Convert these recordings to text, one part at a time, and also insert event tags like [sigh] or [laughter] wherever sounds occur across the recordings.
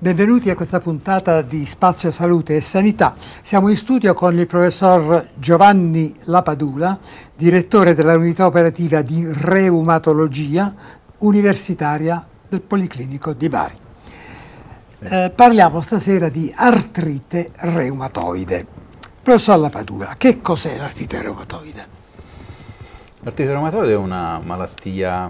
Benvenuti a questa puntata di Spazio Salute e Sanità. Siamo in studio con il professor Giovanni Lapadula, direttore della unità operativa di reumatologia universitaria del Policlinico di Bari. Eh, parliamo stasera di artrite reumatoide. Professor Lapadula, che cos'è l'artrite reumatoide? L'artrite reumatoide è una malattia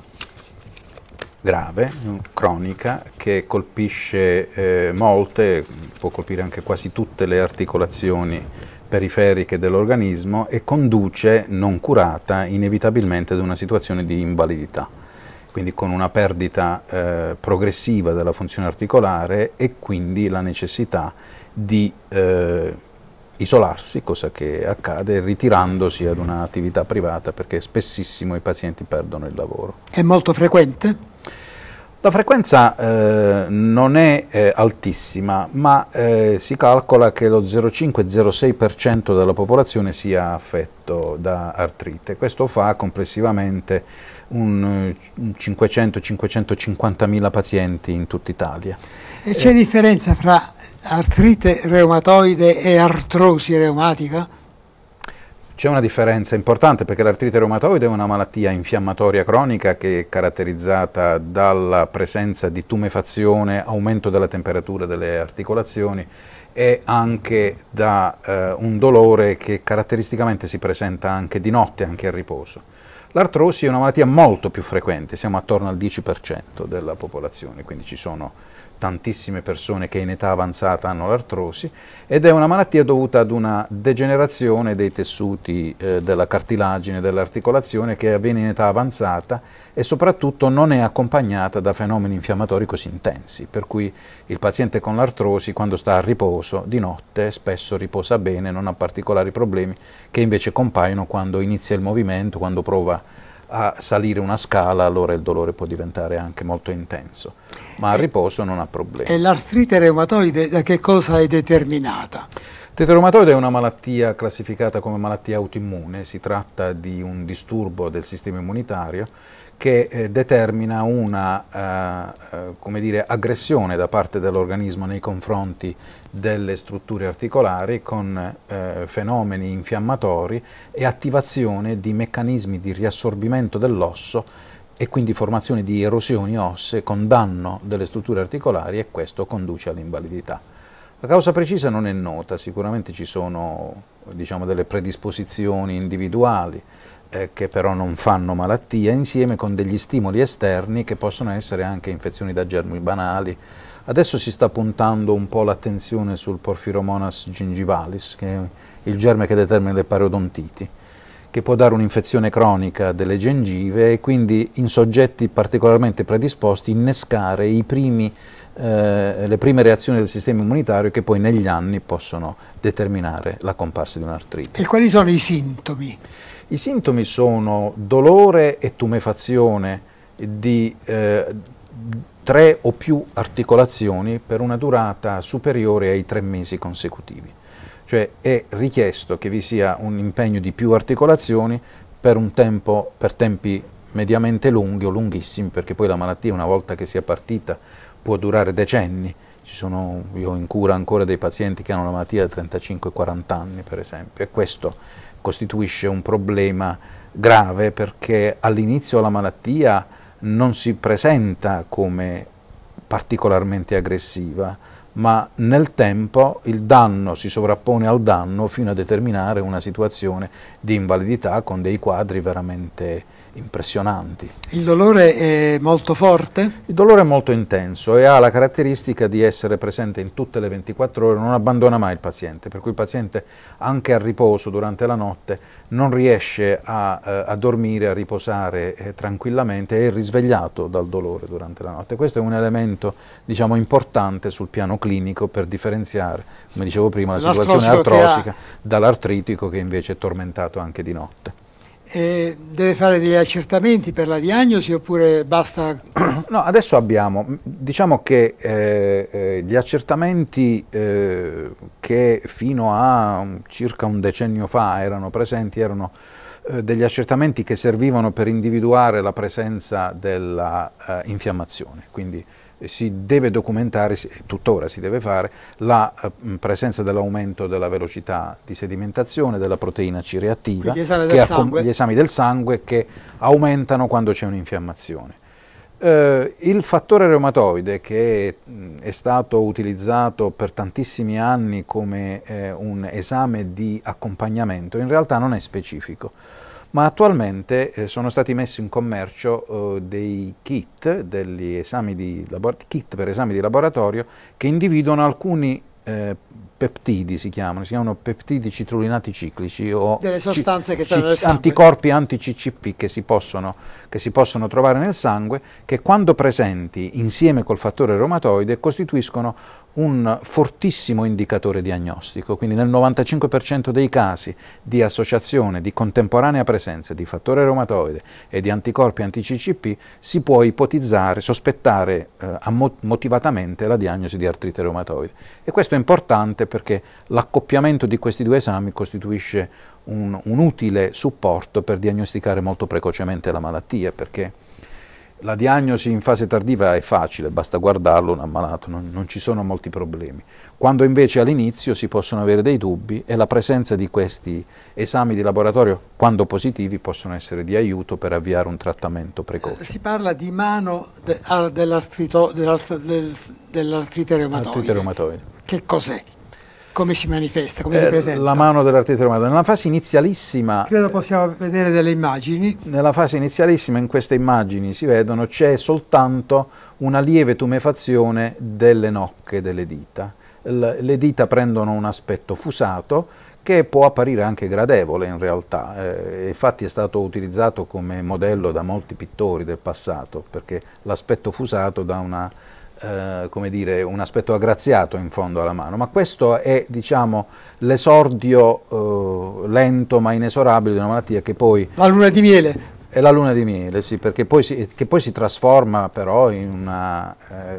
grave, cronica, che colpisce eh, molte, può colpire anche quasi tutte le articolazioni periferiche dell'organismo e conduce, non curata, inevitabilmente ad una situazione di invalidità, quindi con una perdita eh, progressiva della funzione articolare e quindi la necessità di eh, isolarsi, cosa che accade ritirandosi ad un'attività privata perché spessissimo i pazienti perdono il lavoro. È molto frequente? La frequenza eh, non è eh, altissima, ma eh, si calcola che lo 0,5-0,6% della popolazione sia affetto da artrite. Questo fa complessivamente un, 500-550 eh, mila pazienti in tutta Italia. E c'è differenza fra artrite reumatoide e artrosi reumatica? C'è una differenza importante perché l'artrite reumatoide è una malattia infiammatoria cronica che è caratterizzata dalla presenza di tumefazione, aumento della temperatura delle articolazioni e anche da eh, un dolore che caratteristicamente si presenta anche di notte, anche a riposo. L'artrosi è una malattia molto più frequente, siamo attorno al 10% della popolazione, quindi ci sono tantissime persone che in età avanzata hanno l'artrosi ed è una malattia dovuta ad una degenerazione dei tessuti eh, della cartilagine, dell'articolazione che avviene in età avanzata e soprattutto non è accompagnata da fenomeni infiammatori così intensi, per cui il paziente con l'artrosi quando sta a riposo di notte spesso riposa bene, non ha particolari problemi che invece compaiono quando inizia il movimento, quando prova a salire una scala, allora il dolore può diventare anche molto intenso, ma al riposo non ha problemi. E l'artrite reumatoide da che cosa è determinata? Tetro reumatoide è una malattia classificata come malattia autoimmune, si tratta di un disturbo del sistema immunitario che eh, determina una eh, eh dire, aggressione da parte dell'organismo nei confronti delle strutture articolari con eh, fenomeni infiammatori e attivazione di meccanismi di riassorbimento dell'osso e quindi formazione di erosioni ossee con danno delle strutture articolari e questo conduce all'invalidità. La causa precisa non è nota, sicuramente ci sono diciamo, delle predisposizioni individuali eh, che però non fanno malattia, insieme con degli stimoli esterni che possono essere anche infezioni da germi banali. Adesso si sta puntando un po' l'attenzione sul Porphyromonas gingivalis, che è il germe che determina le periodontiti che può dare un'infezione cronica delle gengive e quindi in soggetti particolarmente predisposti innescare primi, eh, le prime reazioni del sistema immunitario che poi negli anni possono determinare la comparsa di un'artrite. E quali sono i sintomi? I sintomi sono dolore e tumefazione di eh, tre o più articolazioni per una durata superiore ai tre mesi consecutivi cioè è richiesto che vi sia un impegno di più articolazioni per, tempo, per tempi mediamente lunghi o lunghissimi, perché poi la malattia una volta che sia partita può durare decenni. Sono, io ho in cura ancora dei pazienti che hanno una malattia da 35-40 anni, per esempio, e questo costituisce un problema grave perché all'inizio la malattia non si presenta come particolarmente aggressiva, ma nel tempo il danno si sovrappone al danno fino a determinare una situazione di invalidità con dei quadri veramente impressionanti. Il dolore è molto forte? Il dolore è molto intenso e ha la caratteristica di essere presente in tutte le 24 ore, non abbandona mai il paziente, per cui il paziente anche a riposo durante la notte non riesce a, eh, a dormire, a riposare eh, tranquillamente, è risvegliato dal dolore durante la notte. Questo è un elemento diciamo, importante sul piano clinico clinico per differenziare, come dicevo prima, la situazione artrosica dall'artritico che invece è tormentato anche di notte. Eh, deve fare degli accertamenti per la diagnosi oppure basta? [clears throat] No, adesso abbiamo, diciamo che eh, eh gli accertamenti eh, che fino a circa un decennio fa erano presenti erano eh, degli accertamenti che servivano per individuare la presenza dell'infiammazione, eh, uh, quindi eh, si deve documentare, tuttora si deve fare, la uh, presenza dell'aumento della velocità di sedimentazione della proteina C reattiva, gli esami, del sangue. gli esami del sangue che aumentano quando c'è un'infiammazione. Eh, il fattore reumatoide che mm, è stato utilizzato per tantissimi anni come eh, un esame di accompagnamento in realtà non è specifico, ma attualmente eh, sono stati messi in commercio eh, dei kit, kit per esami di laboratorio che individuano alcuni eh, peptidi si chiamano, si chiamano peptidi citrullinati ciclici o delle sostanze ci, che stanno nel anticorpi anti-CCP che che si possono trovare nel sangue, che quando presenti insieme col fattore reumatoide costituiscono un fortissimo indicatore diagnostico, quindi nel 95% dei casi di associazione di contemporanea presenza di fattore reumatoide e di anticorpi anti-CCP si può ipotizzare, sospettare eh, motivatamente la diagnosi di artrite reumatoide. E questo è importante perché l'accoppiamento di questi due esami costituisce un, un utile supporto per diagnosticare molto precocemente la malattia, perché la diagnosi in fase tardiva è facile, basta guardarlo un ammalato, non, non ci sono molti problemi. Quando invece all'inizio si possono avere dei dubbi e la presenza di questi esami di laboratorio, quando positivi, possono essere di aiuto per avviare un trattamento precoce. Si parla di mano de, ah, dell'artrite reumatoide. Che cos'è? come si manifesta, come eh, si presenta? La mano dell'artista romano. Nella fase inizialissima... Credo possiamo vedere delle immagini. Nella fase inizialissima in queste immagini si vedono c'è soltanto una lieve tumefazione delle nocche delle dita. Le dita prendono un aspetto fusato che può apparire anche gradevole in realtà, eh, infatti è stato utilizzato come modello da molti pittori del passato perché l'aspetto fusato dà una eh, come dire, un aspetto aggraziato in fondo alla mano, ma questo è diciamo, l'esordio eh, lento ma inesorabile di una malattia che poi... La luna di miele! È la luna di miele, sì, perché poi si, che poi si trasforma però in una,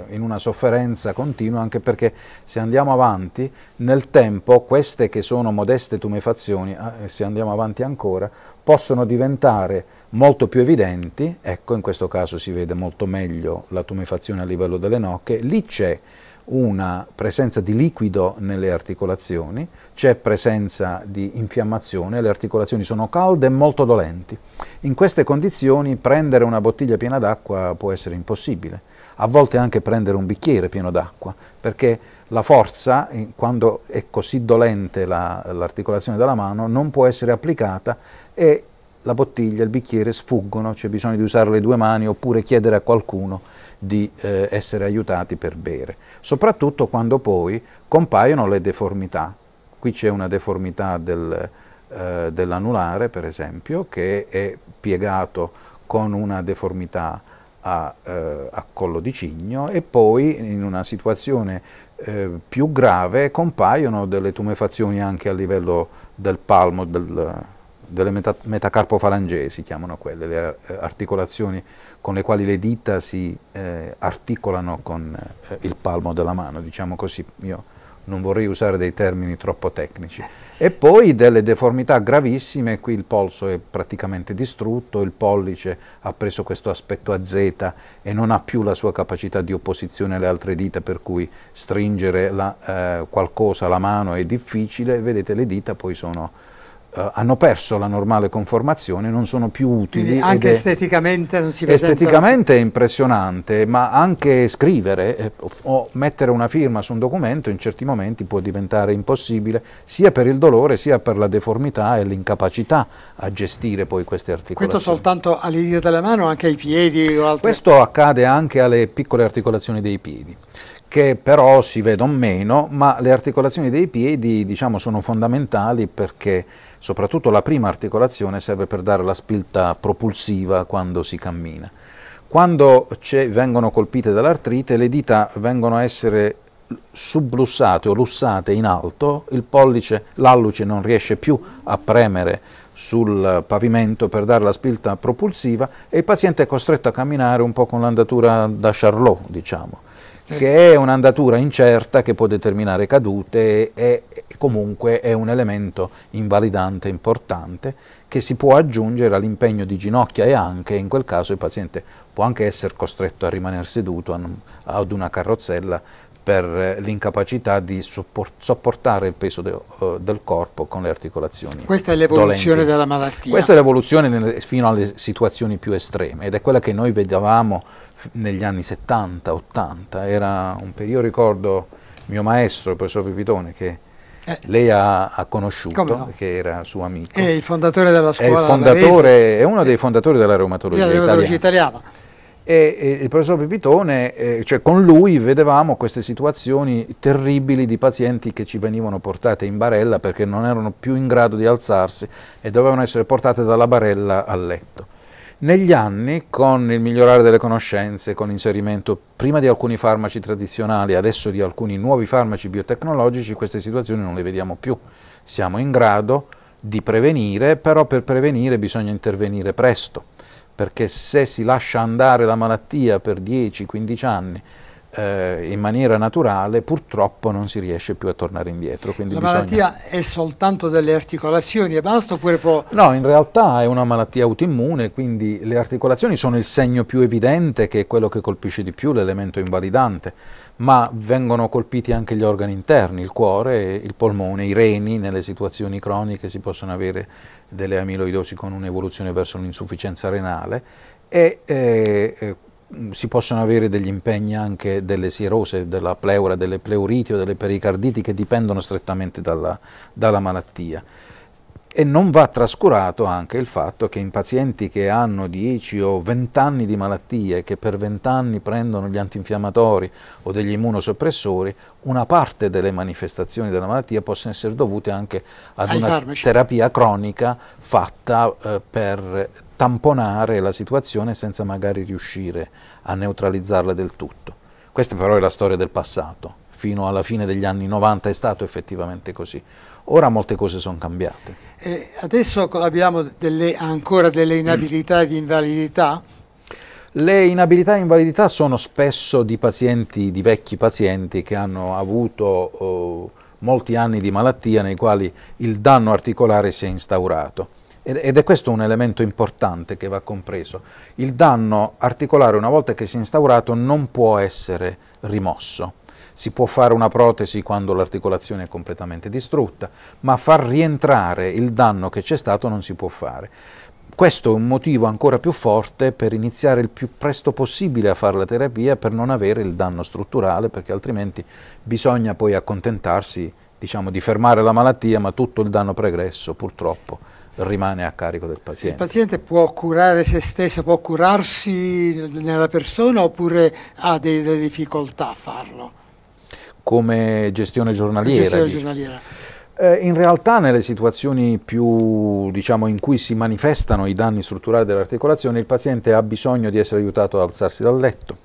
eh, in una, sofferenza continua, anche perché se andiamo avanti nel tempo, queste che sono modeste tumefazioni, ah, eh, se andiamo avanti ancora, possono diventare molto più evidenti, ecco in questo caso si vede molto meglio la tumefazione a livello delle nocche, lì c'è una presenza di liquido nelle articolazioni, c'è presenza di infiammazione, le articolazioni sono calde e molto dolenti. In queste condizioni prendere una bottiglia piena d'acqua può essere impossibile, a volte anche prendere un bicchiere pieno d'acqua, perché la forza, eh, quando è così dolente l'articolazione della mano, non può essere applicata e la bottiglia, il bicchiere sfuggono, c'è bisogno di usare le due mani oppure chiedere a qualcuno di eh, essere aiutati per bere, soprattutto quando poi compaiono le deformità. Qui c'è una deformità del, eh, dell'anulare, per esempio, che è piegato con una deformità a, eh, a, collo di cigno e poi in una situazione eh, più grave compaiono delle tumefazioni anche a livello del palmo, del, delle meta, metacarpofalangee si chiamano quelle, le eh, articolazioni con le quali le dita si eh, articolano con eh, il palmo della mano, diciamo così, io non vorrei usare dei termini troppo tecnici. E poi delle deformità gravissime, qui il polso è praticamente distrutto, il pollice ha preso questo aspetto a Z e non ha più la sua capacità di opposizione alle altre dita, per cui stringere la, eh, qualcosa, alla mano è difficile, vedete le dita poi sono eh, hanno perso la normale conformazione, non sono più utili. Quindi anche esteticamente non si vede. Esteticamente è impressionante, ma anche scrivere eh, o mettere una firma su un documento in certi momenti può diventare impossibile, sia per il dolore sia per la deformità e l'incapacità a gestire poi queste articolazioni. Questo soltanto alle dita della mano, anche ai piedi? Questo accade anche alle piccole articolazioni dei piedi che però si vedono meno, ma le articolazioni dei piedi diciamo, sono fondamentali perché soprattutto la prima articolazione serve per dare la spinta propulsiva quando si cammina. Quando vengono colpite dall'artrite le dita vengono a essere sublussate o lussate in alto, il pollice, l'alluce non riesce più a premere sul pavimento per dare la spinta propulsiva e il paziente è costretto a camminare un po' con l'andatura da charlot, diciamo che è un'andatura incerta che può determinare cadute e comunque è un elemento invalidante importante che si può aggiungere all'impegno di ginocchia e anche in quel caso il paziente può anche essere costretto a rimanere seduto ad una carrozzella per eh, l'incapacità di sopportare il peso de, uh, del corpo con le articolazioni. Questa è l'evoluzione dolenti. della malattia. Questa è l'evoluzione nelle, fino alle situazioni più estreme ed è quella che noi vedevamo negli anni 70-80. Era un periodo, ricordo mio maestro, il professor Pipitone, che eh. lei ha, ha conosciuto, no? che era suo amico. È il fondatore della scuola. È, fondatore, è uno dei eh. fondatori della reumatologia, della reumatologia italiana. italiana e, e il professor Pipitone, eh, cioè con lui vedevamo queste situazioni terribili di pazienti che ci venivano portate in barella perché non erano più in grado di alzarsi e dovevano essere portate dalla barella al letto. Negli anni, con il migliorare delle conoscenze, con l'inserimento prima di alcuni farmaci tradizionali, adesso di alcuni nuovi farmaci biotecnologici, queste situazioni non le vediamo più. Siamo in grado di prevenire, però per prevenire bisogna intervenire presto perché se si lascia andare la malattia per 10-15 anni eh, in maniera naturale purtroppo non si riesce più a tornare indietro. La bisogna... malattia è soltanto delle articolazioni e basta oppure può... No, in realtà è una malattia autoimmune, quindi le articolazioni sono il segno più evidente che è quello che colpisce di più l'elemento invalidante, ma vengono colpiti anche gli organi interni, il cuore, il polmone, i reni, nelle situazioni croniche si possono avere delle amiloidosi con un'evoluzione verso un'insufficienza renale e eh, eh Mm, si possono avere degli impegni anche delle sierose, della pleura, delle pleuriti o delle pericarditi che dipendono strettamente dalla, dalla malattia. E non va trascurato anche il fatto che in pazienti che hanno 10 o 20 anni di malattie, che per 20 anni prendono gli antinfiammatori o degli immunosoppressori, una parte delle manifestazioni della malattia possono essere dovute anche ad Ai una farmaci. terapia cronica fatta eh, per tamponare la situazione senza magari riuscire a neutralizzarla del tutto. Questa però è la storia del passato, fino alla fine degli anni 90 è stato effettivamente così. Ora molte cose sono cambiate. Eh, adesso abbiamo delle, ancora delle inabilità ed invalidità? Le inabilità e invalidità sono spesso di pazienti, di vecchi pazienti che hanno avuto oh, molti anni di malattia nei quali il danno articolare si è instaurato. Ed è questo un elemento importante che va compreso. Il danno articolare, una volta che si è instaurato, non può essere rimosso. Si può fare una protesi quando l'articolazione è completamente distrutta, ma far rientrare il danno che c'è stato non si può fare. Questo è un motivo ancora più forte per iniziare il più presto possibile a fare la terapia per non avere il danno strutturale, perché altrimenti bisogna poi accontentarsi diciamo, di fermare la malattia, ma tutto il danno pregresso purtroppo rimane a carico del paziente. Il paziente può curare se stesso, può curarsi nella persona oppure ha delle difficoltà a farlo? Come gestione giornaliera. Gestione giornaliera. Eh, in realtà nelle situazioni più, diciamo, in cui si manifestano i danni strutturali dell'articolazione, il paziente ha bisogno di essere aiutato ad alzarsi dal letto,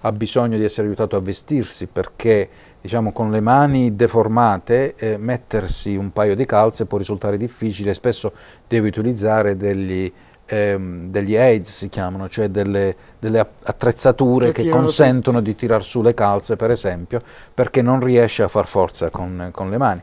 ha bisogno di essere aiutato a vestirsi perché diciamo, con le mani deformate eh, mettersi un paio di calze può risultare difficile, spesso devi utilizzare degli, ehm, degli aids si chiamano, cioè delle, delle attrezzature cioè che, che consentono di tirar su le calze per esempio perché non riesce a far forza con, con le mani.